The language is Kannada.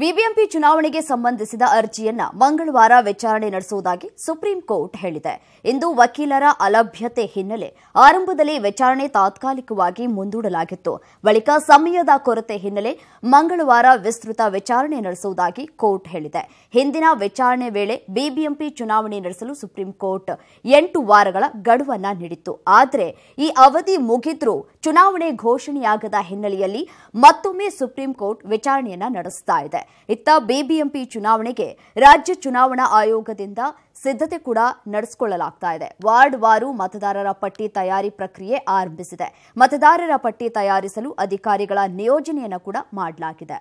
ಬಿಬಿಎಂಪಿ ಚುನಾವಣೆಗೆ ಸಂಬಂಧಿಸಿದ ಅರ್ಜಿಯನ್ನ ಮಂಗಳವಾರ ವಿಚಾರಣೆ ನಡೆಸುವುದಾಗಿ ಸುಪ್ರೀಂ ಕೋರ್ಟ್ ಹೇಳಿದೆ ಇಂದು ವಕೀಲರ ಅಲಭ್ಯತೆ ಹಿನ್ನೆಲೆ ಆರಂಭದಲ್ಲಿ ವಿಚಾರಣೆ ತಾತ್ಕಾಲಿಕವಾಗಿ ಮುಂದೂಡಲಾಗಿತ್ತು ಬಳಿಕ ಸಮಯದ ಕೊರತೆ ಹಿನ್ನೆಲೆ ಮಂಗಳವಾರ ವಿಸ್ತೃತ ವಿಚಾರಣೆ ನಡೆಸುವುದಾಗಿ ಕೋರ್ಟ್ ಹೇಳಿದೆ ಹಿಂದಿನ ವಿಚಾರಣೆ ವೇಳೆ ಬಿಬಿಎಂಪಿ ಚುನಾವಣೆ ನಡೆಸಲು ಸುಪ್ರೀಂ ಕೋರ್ಟ್ ಎಂಟು ವಾರಗಳ ಗಡುವನ್ನ ನೀಡಿತ್ತು ಆದರೆ ಈ ಅವಧಿ ಮುಗಿದ್ರೂ ಚುನಾವಣೆ ಘೋಷಣೆಯಾಗದ ಹಿನ್ನೆಲೆಯಲ್ಲಿ ಮತ್ತೊಮ್ಮೆ ಸುಪ್ರೀಂ ಕೋರ್ಟ್ ವಿಚಾರಣೆಯನ್ನ ನಡೆಸ್ತಾ ಇದೆ ಇತ್ತ ಬಿಬಿಎಂಪಿ ಚುನಾವಣೆಗೆ ರಾಜ್ಯ ಚುನಾವಣಾ ಆಯೋಗದಿಂದ ಸಿದ್ಧತೆ ಕೂಡ ನಡೆಸಿಕೊಳ್ಳಲಾಗ್ತಾ ಇದೆ ವಾರ್ಡ್ ವಾರು ಮತದಾರರ ಪಟ್ಟಿ ತಯಾರಿ ಪ್ರಕ್ರಿಯೆ ಆರಂಭಿಸಿದೆ ಮತದಾರರ ಪಟ್ಟಿ ತಯಾರಿಸಲು ಅಧಿಕಾರಿಗಳ ನಿಯೋಜನೆಯನ್ನು ಕೂಡ ಮಾಡಲಾಗಿದೆ